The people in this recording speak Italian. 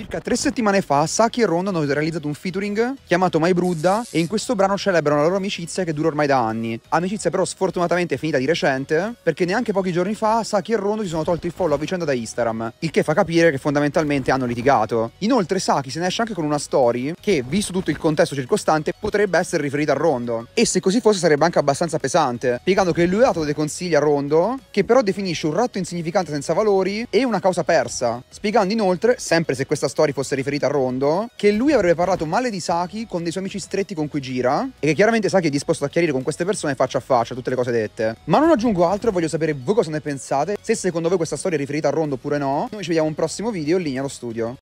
Circa tre settimane fa, Saki e Ron hanno realizzato un featuring chiamato My Brudda e in questo brano celebrano la loro amicizia che dura ormai da anni. Amicizia però sfortunatamente finita di recente, perché neanche pochi giorni fa Saki e Ron si sono tolti il follow a vicenda da Instagram, il che fa capire che fondamentalmente hanno litigato. Inoltre Saki se ne esce anche con una story che, visto tutto il contesto circostante, potrebbe essere riferita a Rondo. E se così fosse sarebbe anche abbastanza pesante, spiegando che lui ha dato dei consigli a Rondo, che però definisce un ratto insignificante senza valori e una causa persa, spiegando inoltre, sempre se questa story fosse riferita a Rondo, che lui avrebbe parlato male di Saki con dei suoi amici stretti con cui gira e che chiaramente Saki è disposto a chiarire con queste persone faccia a faccia tutte le cose dette. Ma non aggiungo altro, voglio sapere voi cosa ne pensate, se secondo voi questa storia è riferita a Rondo oppure no. Noi ci vediamo un prossimo video in linea allo studio.